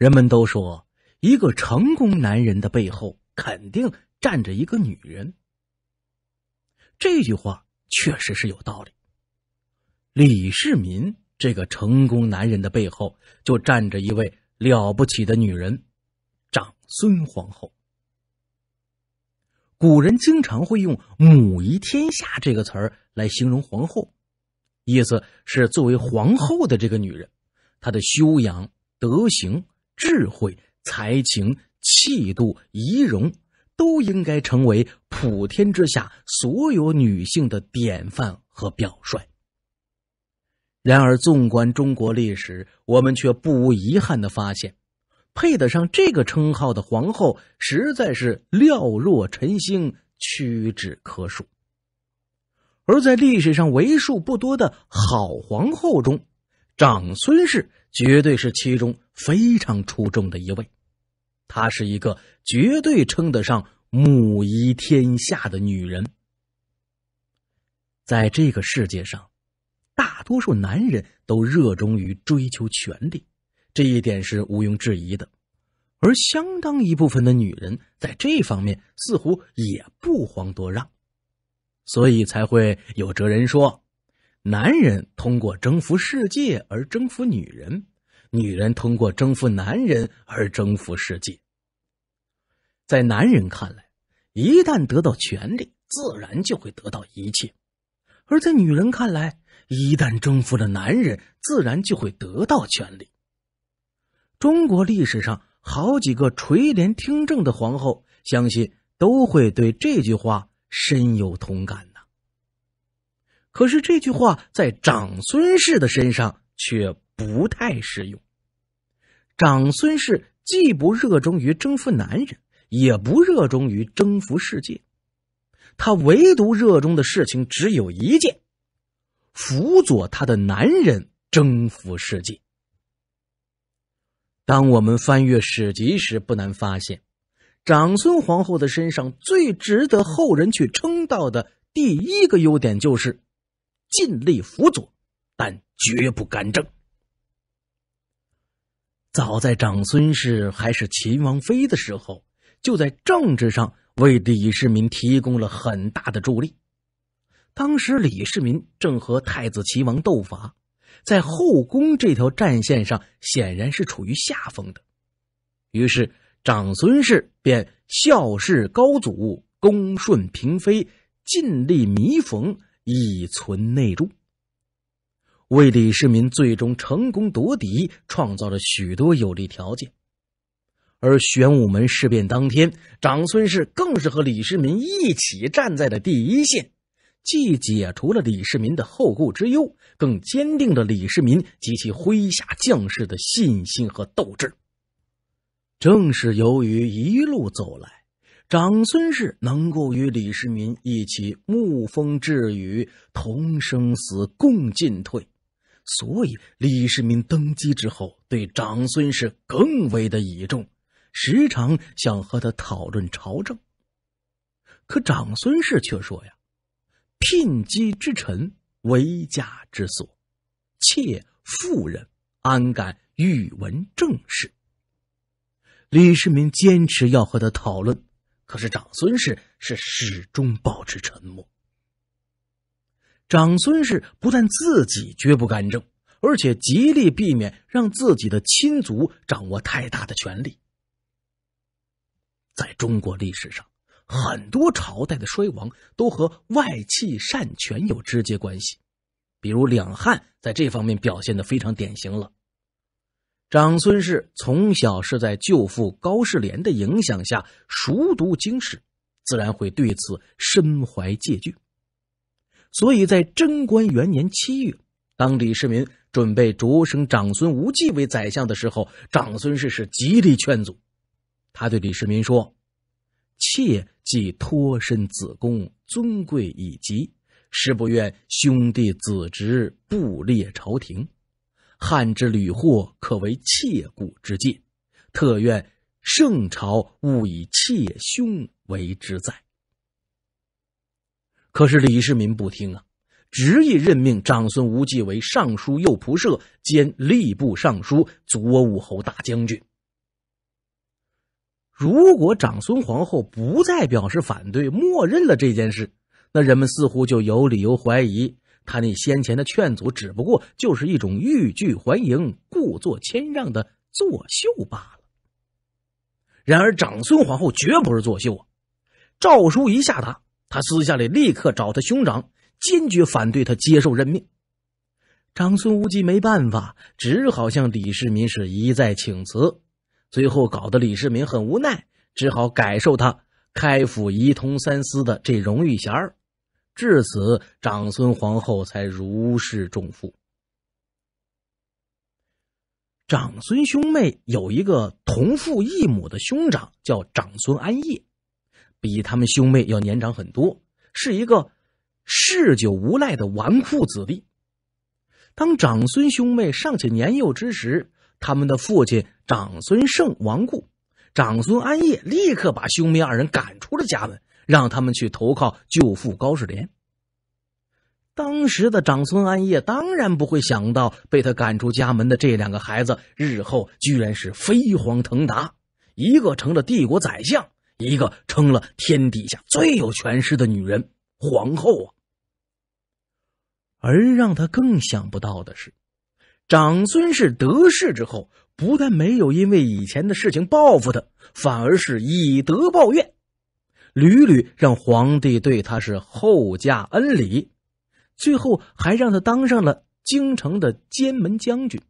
人们都说，一个成功男人的背后肯定站着一个女人。这句话确实是有道理。李世民这个成功男人的背后就站着一位了不起的女人——长孙皇后。古人经常会用“母仪天下”这个词儿来形容皇后，意思是作为皇后的这个女人，她的修养、德行。智慧、才情、气度、仪容，都应该成为普天之下所有女性的典范和表率。然而，纵观中国历史，我们却不无遗憾的发现，配得上这个称号的皇后实在是寥若晨星，屈指可数。而在历史上为数不多的好皇后中，长孙氏绝对是其中。非常出众的一位，她是一个绝对称得上母仪天下的女人。在这个世界上，大多数男人都热衷于追求权力，这一点是毋庸置疑的。而相当一部分的女人在这方面似乎也不遑多让，所以才会有哲人说：“男人通过征服世界而征服女人。”女人通过征服男人而征服世界，在男人看来，一旦得到权利，自然就会得到一切；而在女人看来，一旦征服了男人，自然就会得到权利。中国历史上好几个垂帘听政的皇后，相信都会对这句话深有同感呐。可是这句话在长孙氏的身上却。不太适用。长孙氏既不热衷于征服男人，也不热衷于征服世界，他唯独热衷的事情只有一件：辅佐他的男人征服世界。当我们翻阅史籍时，不难发现，长孙皇后的身上最值得后人去称道的第一个优点就是尽力辅佐，但绝不干政。早在长孙氏还是秦王妃的时候，就在政治上为李世民提供了很大的助力。当时李世民正和太子齐王斗法，在后宫这条战线上显然是处于下风的。于是，长孙氏便孝事高祖，恭顺嫔妃，尽力弥缝，以存内助。为李世民最终成功夺嫡创造了许多有利条件，而玄武门事变当天，长孙氏更是和李世民一起站在了第一线，既解除了李世民的后顾之忧，更坚定了李世民及其麾下将士的信心和斗志。正是由于一路走来，长孙氏能够与李世民一起沐风栉雨，同生死，共进退。所以，李世民登基之后，对长孙氏更为的倚重，时常想和他讨论朝政。可长孙氏却说：“呀，聘姬之臣，为家之所，妾妇人安敢欲闻政事？”李世民坚持要和他讨论，可是长孙氏是始终保持沉默。长孙氏不但自己绝不干政，而且极力避免让自己的亲族掌握太大的权力。在中国历史上，很多朝代的衰亡都和外戚擅权有直接关系，比如两汉在这方面表现的非常典型了。长孙氏从小是在舅父高士廉的影响下熟读经史，自然会对此深怀戒惧。所以在贞观元年七月，当李世民准备擢升长孙无忌为宰相的时候，长孙氏是极力劝阻。他对李世民说：“妾既脱身子宫，尊贵已极，实不愿兄弟子侄不列朝廷，汉之屡祸，可为妾骨之戒，特愿圣朝勿以妾兄为之在。”可是李世民不听啊，执意任命长孙无忌为尚书右仆射兼吏部尚书、左武侯大将军。如果长孙皇后不再表示反对，默认了这件事，那人们似乎就有理由怀疑，他那先前的劝阻只不过就是一种欲拒还迎、故作谦让的作秀罢了。然而，长孙皇后绝不是作秀啊！诏书一下达。他私下里立刻找他兄长，坚决反对他接受任命。长孙无忌没办法，只好向李世民是一再请辞，最后搞得李世民很无奈，只好改授他开府仪同三司的这荣誉衔儿。至此，长孙皇后才如释重负。长孙兄妹有一个同父异母的兄长，叫长孙安业。比他们兄妹要年长很多，是一个嗜酒无赖的纨绔子弟。当长孙兄妹尚且年幼之时，他们的父亲长孙晟亡故，长孙安业立刻把兄妹二人赶出了家门，让他们去投靠舅父高世廉。当时的长孙安业当然不会想到，被他赶出家门的这两个孩子，日后居然是飞黄腾达，一个成了帝国宰相。一个称了天底下最有权势的女人，皇后啊。而让他更想不到的是，长孙氏得势之后，不但没有因为以前的事情报复他，反而是以德报怨，屡屡让皇帝对他是厚加恩礼，最后还让他当上了京城的监门将军。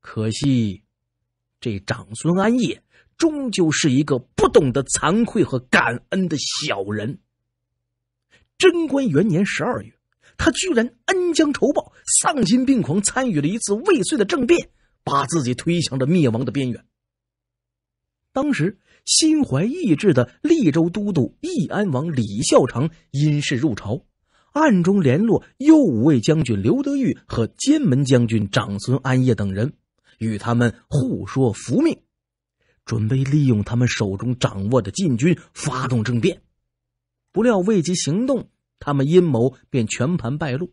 可惜，这长孙安业。终究是一个不懂得惭愧和感恩的小人。贞观元年十二月，他居然恩将仇报，丧心病狂，参与了一次未遂的政变，把自己推向了灭亡的边缘。当时心怀异志的利州都督义安王李孝常因事入朝，暗中联络右武卫将军刘德裕和兼门将军长孙安业等人，与他们互说服命。准备利用他们手中掌握的禁军发动政变，不料未及行动，他们阴谋便全盘败露。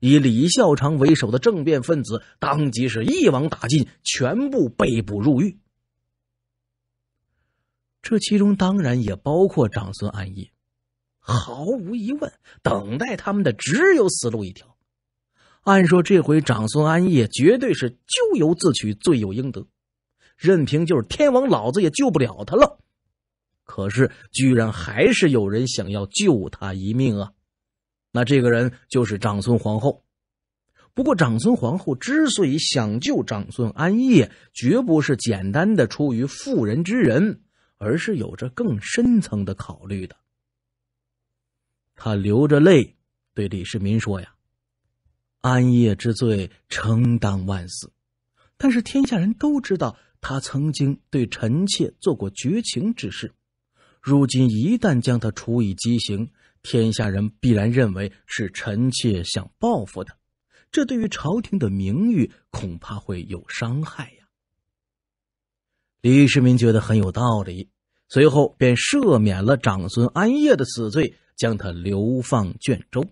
以李孝长为首的政变分子当即是一网打尽，全部被捕入狱。这其中当然也包括长孙安业，毫无疑问，等待他们的只有死路一条。按说这回长孙安业绝对是咎由自取，罪有应得。任凭就是天王老子也救不了他了，可是居然还是有人想要救他一命啊！那这个人就是长孙皇后。不过，长孙皇后之所以想救长孙安业，绝不是简单的出于妇人之仁，而是有着更深层的考虑的。她流着泪对李世民说：“呀，安业之罪，承担万死。但是天下人都知道。”他曾经对臣妾做过绝情之事，如今一旦将他处以极刑，天下人必然认为是臣妾想报复他，这对于朝廷的名誉恐怕会有伤害呀。李世民觉得很有道理，随后便赦免了长孙安业的死罪，将他流放卷州。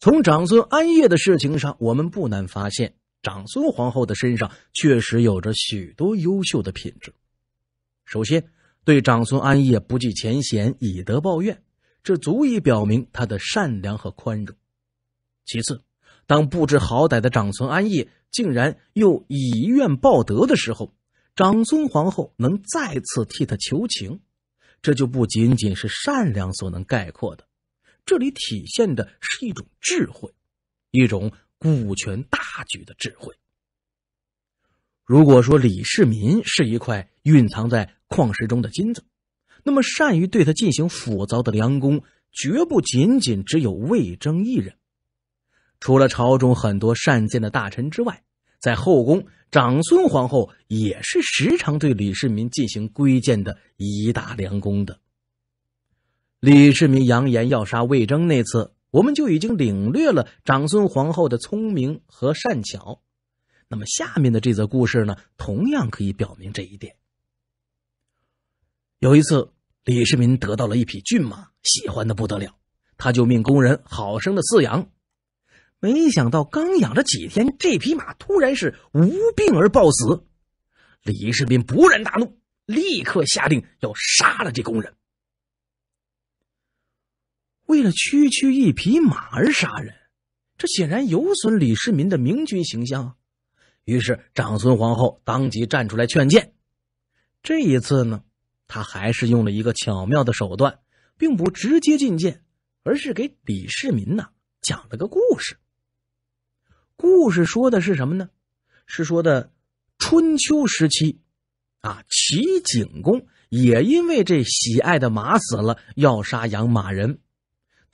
从长孙安业的事情上，我们不难发现。长孙皇后的身上确实有着许多优秀的品质。首先，对长孙安业不计前嫌、以德报怨，这足以表明她的善良和宽容。其次，当不知好歹的长孙安业竟然又以怨报德的时候，长孙皇后能再次替他求情，这就不仅仅是善良所能概括的，这里体现的是一种智慧，一种。顾全大局的智慧。如果说李世民是一块蕴藏在矿石中的金子，那么善于对他进行斧凿的梁公绝不仅仅只有魏征一人。除了朝中很多善谏的大臣之外，在后宫，长孙皇后也是时常对李世民进行规谏的一大梁公的。李世民扬言要杀魏征那次。我们就已经领略了长孙皇后的聪明和善巧。那么下面的这则故事呢，同样可以表明这一点。有一次，李世民得到了一匹骏马，喜欢的不得了，他就命工人好生的饲养。没想到刚养了几天，这匹马突然是无病而暴死。李世民勃然大怒，立刻下令要杀了这工人。为了区区一匹马而杀人，这显然有损李世民的明君形象。啊！于是，长孙皇后当即站出来劝谏。这一次呢，她还是用了一个巧妙的手段，并不直接进谏，而是给李世民呢讲了个故事。故事说的是什么呢？是说的春秋时期，啊，齐景公也因为这喜爱的马死了，要杀养马人。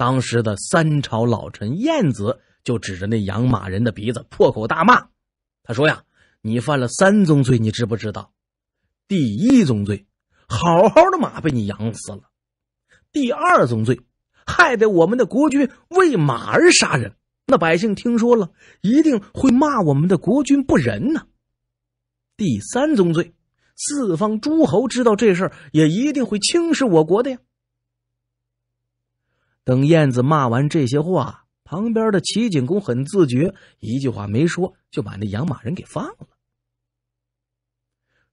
当时的三朝老臣晏子就指着那养马人的鼻子破口大骂，他说：“呀，你犯了三宗罪，你知不知道？第一宗罪，好好的马被你养死了；第二宗罪，害得我们的国君为马而杀人，那百姓听说了一定会骂我们的国君不仁呢；第三宗罪，四方诸侯知道这事儿也一定会轻视我国的呀。”等燕子骂完这些话，旁边的齐景公很自觉，一句话没说就把那养马人给放了。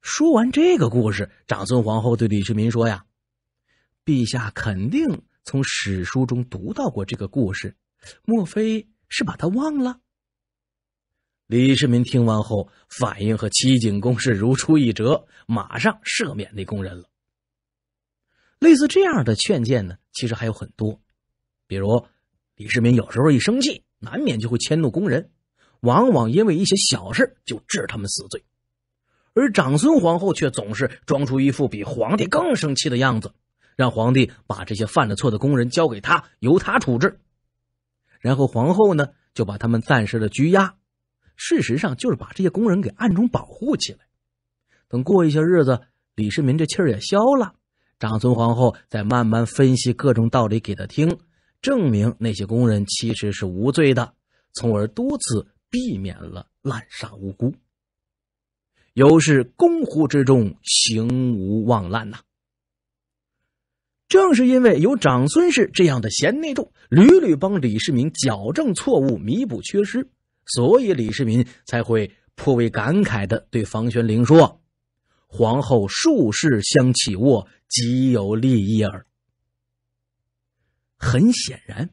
说完这个故事，长孙皇后对李世民说：“呀，陛下肯定从史书中读到过这个故事，莫非是把他忘了？”李世民听完后，反应和齐景公是如出一辙，马上赦免那工人了。类似这样的劝谏呢，其实还有很多。比如，李世民有时候一生气，难免就会迁怒工人，往往因为一些小事就治他们死罪。而长孙皇后却总是装出一副比皇帝更生气的样子，让皇帝把这些犯了错的工人交给他，由他处置。然后皇后呢，就把他们暂时的拘押，事实上就是把这些工人给暗中保护起来。等过一些日子，李世民这气儿也消了，长孙皇后再慢慢分析各种道理给他听。证明那些工人其实是无罪的，从而多次避免了滥杀无辜。尤是公乎之众，行无妄滥呐。正是因为有长孙氏这样的贤内助，屡屡帮李世民矫正错误、弥补缺失，所以李世民才会颇为感慨的对房玄龄说：“皇后术士相起卧，极有利益耳。”很显然，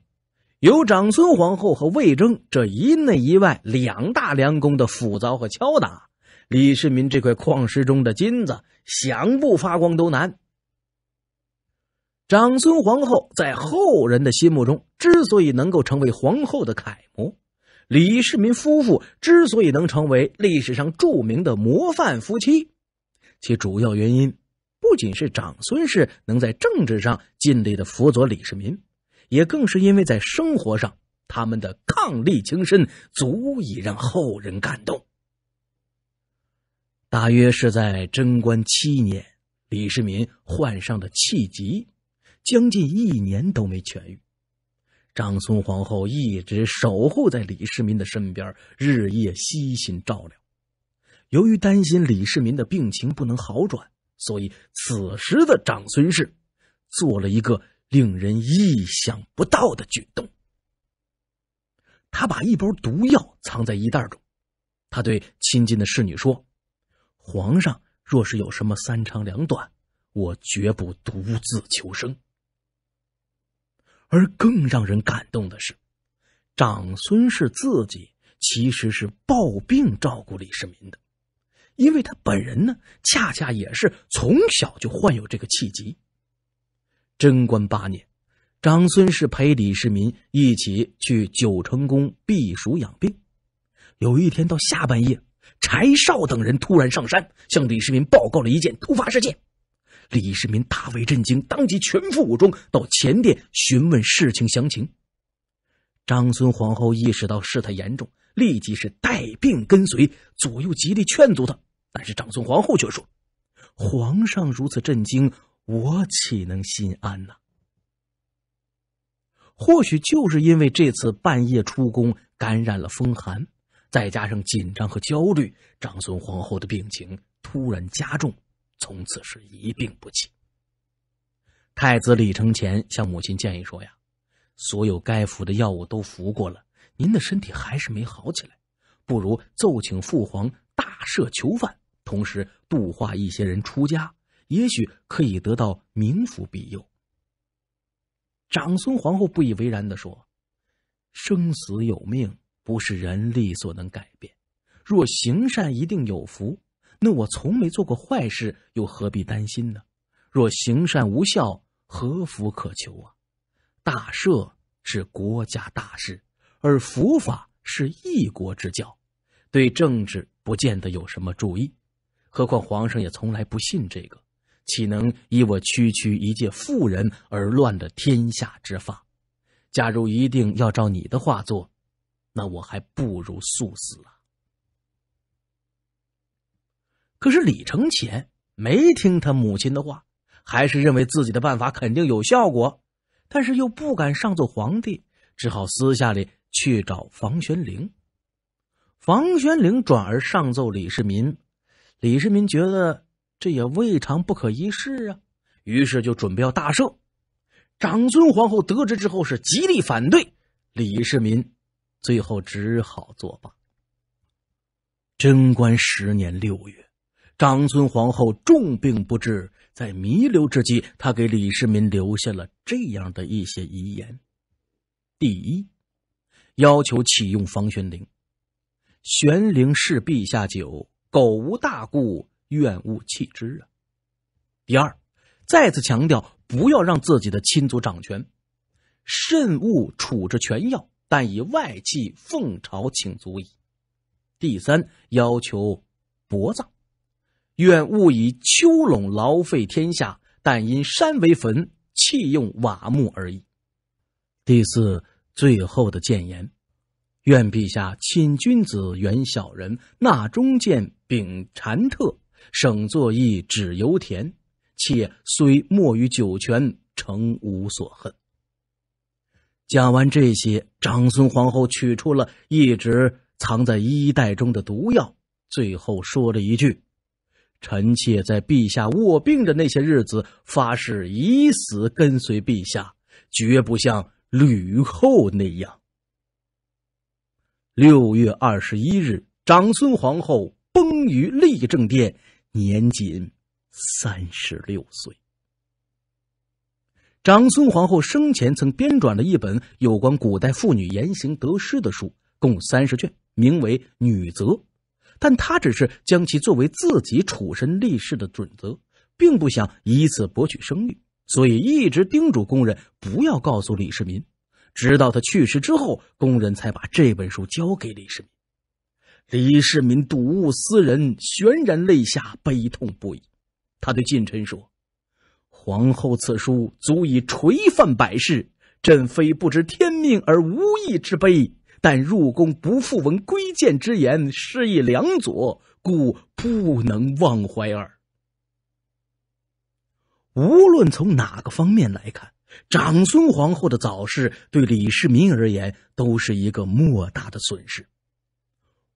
有长孙皇后和魏征这一内一外两大良工的斧凿和敲打，李世民这块矿石中的金子想不发光都难。长孙皇后在后人的心目中之所以能够成为皇后的楷模，李世民夫妇之所以能成为历史上著名的模范夫妻，其主要原因不仅是长孙氏能在政治上尽力的辅佐李世民。也更是因为，在生活上他们的伉俪情深，足以让后人感动。大约是在贞观七年，李世民患上的气疾，将近一年都没痊愈。长孙皇后一直守护在李世民的身边，日夜悉心照料。由于担心李世民的病情不能好转，所以此时的长孙氏做了一个。令人意想不到的举动，他把一包毒药藏在衣袋中。他对亲近的侍女说：“皇上若是有什么三长两短，我绝不独自求生。”而更让人感动的是，长孙氏自己其实是抱病照顾李世民的，因为他本人呢，恰恰也是从小就患有这个气疾。贞观八年，长孙氏陪李世民一起去九成宫避暑养病。有一天到下半夜，柴少等人突然上山，向李世民报告了一件突发事件。李世民大为震惊，当即全副武装到前殿询问事情详情。长孙皇后意识到事态严重，立即是带病跟随左右，极力劝阻他。但是长孙皇后却说：“皇上如此震惊。”我岂能心安呢？或许就是因为这次半夜出宫感染了风寒，再加上紧张和焦虑，长孙皇后的病情突然加重，从此是一病不起。太子李承乾向母亲建议说：“呀，所有该服的药物都服过了，您的身体还是没好起来，不如奏请父皇大赦囚犯，同时度化一些人出家。”也许可以得到冥福庇佑。”长孙皇后不以为然的说：“生死有命，不是人力所能改变。若行善一定有福，那我从没做过坏事，又何必担心呢？若行善无效，何福可求啊？大赦是国家大事，而佛法是一国之教，对政治不见得有什么注意。何况皇上也从来不信这个。”岂能以我区区一介妇人而乱了天下之法？假如一定要照你的话做，那我还不如速死啊！可是李承乾没听他母亲的话，还是认为自己的办法肯定有效果，但是又不敢上奏皇帝，只好私下里去找房玄龄。房玄龄转而上奏李世民，李世民觉得。这也未尝不可一试啊！于是就准备要大赦。长孙皇后得知之后是极力反对李世民，最后只好作罢。贞观十年六月，长孙皇后重病不治，在弥留之际，她给李世民留下了这样的一些遗言：第一，要求启用房玄龄。玄龄是陛下久，苟无大故。愿勿弃之啊！第二，再次强调，不要让自己的亲族掌权，慎勿处置权要，但以外戚奉朝请足矣。第三，要求薄葬，愿勿以丘垄劳费天下，但因山为坟，弃用瓦木而已。第四，最后的谏言，愿陛下亲君子，远小人，纳忠谏，秉禅特。省作义指油田，妾虽没于九泉，诚无所恨。讲完这些，长孙皇后取出了一直藏在衣袋中的毒药，最后说了一句：“臣妾在陛下卧病的那些日子，发誓以死跟随陛下，绝不像吕后那样。”六月二十一日，长孙皇后崩于立政殿。年仅三十六岁。长孙皇后生前曾编撰了一本有关古代妇女言行得失的书，共三十卷，名为《女则》，但她只是将其作为自己处身立世的准则，并不想以此博取声誉，所以一直叮嘱工人不要告诉李世民。直到她去世之后，工人才把这本书交给李世民。李世民睹物思人，潸然泪下，悲痛不已。他对近臣说：“皇后此书足以垂范百世，朕非不知天命而无义之悲，但入宫不复闻归谏之言，失意良佐，故不能忘怀耳。”无论从哪个方面来看，长孙皇后的早逝对李世民而言都是一个莫大的损失。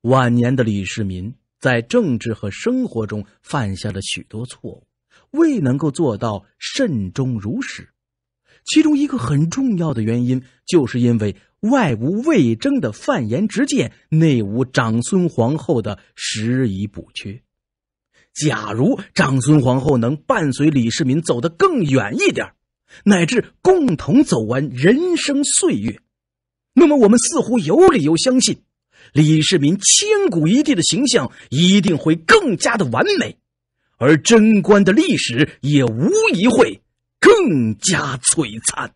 晚年的李世民在政治和生活中犯下了许多错误，未能够做到慎终如始。其中一个很重要的原因，就是因为外无魏征的范言直谏，内无长孙皇后的拾遗补缺。假如长孙皇后能伴随李世民走得更远一点，乃至共同走完人生岁月，那么我们似乎有理由相信。李世民千古一帝的形象一定会更加的完美，而贞观的历史也无疑会更加璀璨。